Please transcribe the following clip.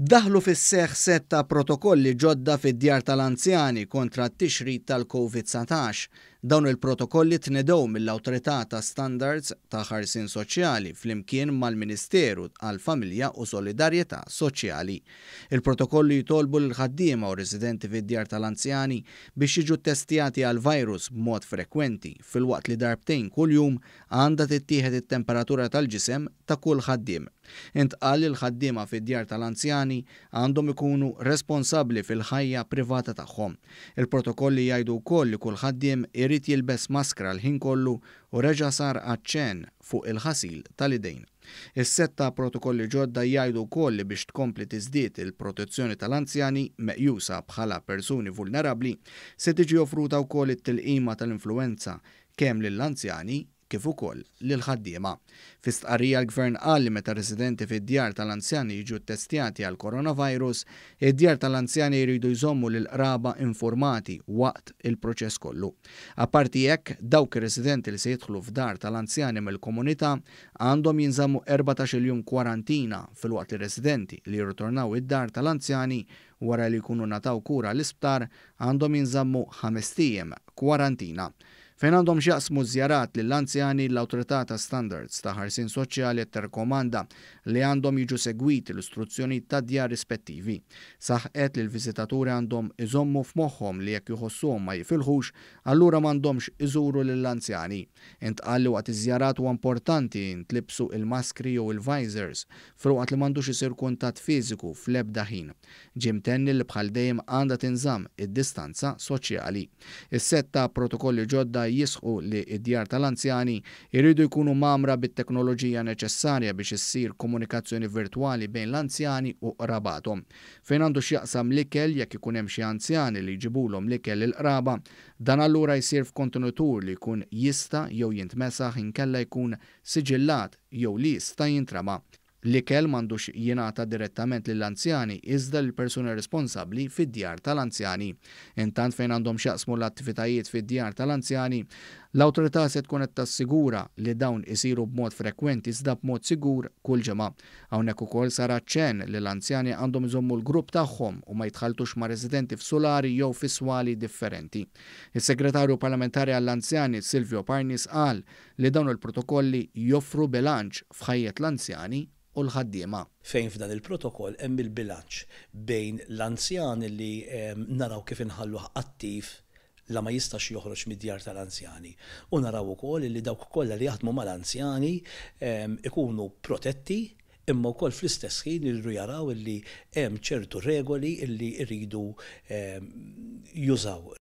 daħlu fis seħħ setta protokolli ġodda fid-djar tal-anzjani kontra t-tixrid tal-COVID-19 Dawn il-protokolli tnedew mill-Awtorità ta' Standards ta' Ħarsin Soċjali flimkien mal-Ministeru għal Familja u Solidarjetà Soċjali. Il-protokolli jitolbu l ħaddiema u residenti fid-djar tal-anzjani biex jiġu testjati għal virus b'mod frekwenti fil-waqt li darbtejn kuljum għandha tittieħed it-temperatura tal-ġisem ta' kull ħaddiem. Intqal il-ħaddiema fid-djar tal-anzjani għandhom ikunu responsabli fil-ħajja privata tagħhom. Il-protokolli jgħidu wkoll li kull ħaddiem irrid jilbes maskra l-ħin kollu u reġa sar għaċċen fuq il-ħasil tal-idejn. Is-setta protokolli ġodda jgħidu koll li biex tkompli tiżdiet il-protezzjoni tal-anzjani meqjusa bħala persuni vulnerabli se tiġi offruta wkoll it-tilqima tal-influenza kemm lill-anzjani kif ukoll lil ħaddiema. Fistqarrija l-gvern qal li meta residenti fid-djar tal-anzjani jiġu testjati għal koronavirus, id-djar tal-anzjani jridu jżommu lil qraba informati waqt il-proċess kollu. Apparti jekk dawk ir-residenti li se jidħlu f'dar tal-anzjani mill-komunità għandhom jinżammu 14 jum kwarantina fil-waqt li residenti li jirritornaw id-dar tal-anzjani wara li jkunu nataw kura l-isptar għandhom jinżammu 5 kwarantina fejn għandhom xjaqsmu żjarat lill anzjani l autorità ta' Standards ta' ħarsin soċjali terkomanda li għandhom jiġu segwit l-istruzzjoni ta' djar rispettivi. Saħqet li l-viżitaturi għandhom iżommu f'moħħom li jekk juħossuhom ma jifilħux, allura m'għandhomx iżuru lill-anzjani. Intqalli waqt iż-żjarat huwa importanti ntlibsu il-maskri jew il-visors fruqat li m'għandux isir kuntatt fiżiku fl-ebda ħin. Ġim tenni li bħal dejjem għandha tinżamm id-distanza soċjali. Is-set ta' protokolli ġodda jisħu li id-djar tal-anzjani jridu jkunu mamra bit-teknoloġija neċessarja biex issir komunikazzjoni virtuali bejn l-anzjani u rabatom. Fejn għandu x'jaqsam l-ikel jekk ikun hemm xi anzjani li jġibulhom l-ikel il-qraba, dan allura jsir f'kontenutur li jkun jista' jew jintmesaħ inkella jkun siġillat jew li jista' jintraba li kell mandux jenata direttament lill-anzjani iżda l-persuna responsabli fid-djar tal-anzjani. Intant fejn għandhom xaqsmu l-attivitajiet fid-djar tal-anzjani, l-autorità se tkun qed tassigura li dawn isiru b'mod frekwenti iżda b'mod sigur kull ġimgħa. Hawnhekk ukoll sara ċen li l-anzjani għandhom iżommu l-grupp tagħhom u ma jitħaltux ma' residenti f'sulari jew fiswali differenti. Is-Segretarju Parlamentari għall-Anzjani Silvio Parnis qal li dawn il-protokolli joffru bilanċ f'ħajjet l-anzjani u l-ħaddiema. Fejn f'dan il-protokoll hemm il-bilanċ bejn l anzjani li naraw kif inħallu attiv la ma jistax joħroġ mid-djar tal-anzjani. U naraw ukoll li dawk kollha li jaħdmu mal-anzjani ikunu protetti imma wkoll fl-istess ħin irru jaraw illi hemm ċertu regoli illi rridu jużaw